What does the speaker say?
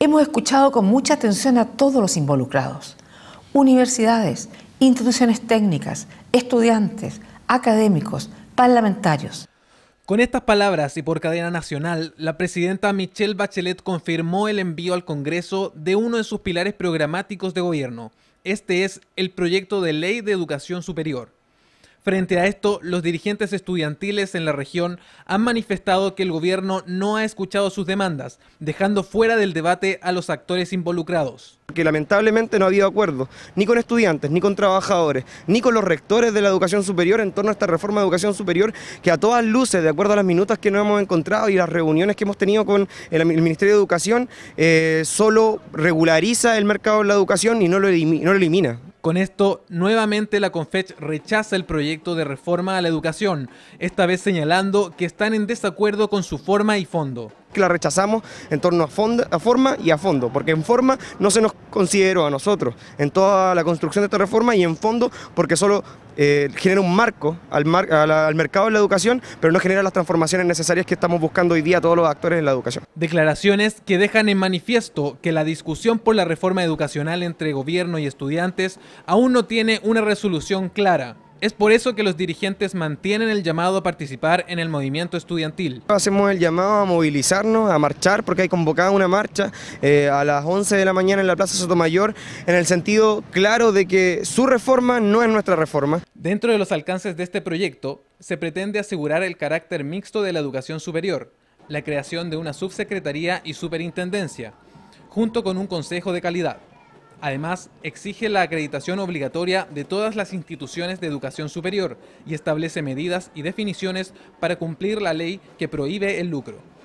Hemos escuchado con mucha atención a todos los involucrados, universidades, instituciones técnicas, estudiantes, académicos, parlamentarios. Con estas palabras y por cadena nacional, la presidenta Michelle Bachelet confirmó el envío al Congreso de uno de sus pilares programáticos de gobierno. Este es el proyecto de ley de educación superior. Frente a esto, los dirigentes estudiantiles en la región han manifestado que el gobierno no ha escuchado sus demandas, dejando fuera del debate a los actores involucrados. Que lamentablemente no ha habido acuerdo, ni con estudiantes, ni con trabajadores, ni con los rectores de la educación superior en torno a esta reforma de educación superior, que a todas luces, de acuerdo a las minutas que nos hemos encontrado y las reuniones que hemos tenido con el, Ministerio de Educación, eh, solo regulariza el mercado de la educación y no lo elimina. Con esto, nuevamente la CONFECH rechaza el proyecto de reforma a la educación, esta vez señalando que están en desacuerdo con su forma y fondo que la rechazamos en torno a, fondo, a forma y a fondo, porque en forma no se nos consideró a nosotros en toda la construcción de esta reforma y en fondo porque solo eh, genera un marco al, al mercado de la educación, pero no genera las transformaciones necesarias que estamos buscando hoy día todos los actores en la educación. Declaraciones que dejan en manifiesto que la discusión por la reforma educacional entre gobierno y estudiantes aún no tiene una resolución clara. Es por eso que los dirigentes mantienen el llamado a participar en el movimiento estudiantil. Hacemos el llamado a movilizarnos, a marchar, porque hay convocada una marcha eh, a las 11 de la mañana en la Plaza Sotomayor, en el sentido claro de que su reforma no es nuestra reforma. Dentro de los alcances de este proyecto, se pretende asegurar el carácter mixto de la educación superior, la creación de una subsecretaría y superintendencia, junto con un consejo de calidad. Además, exige la acreditación obligatoria de todas las instituciones de educación superior y establece medidas y definiciones para cumplir la ley que prohíbe el lucro.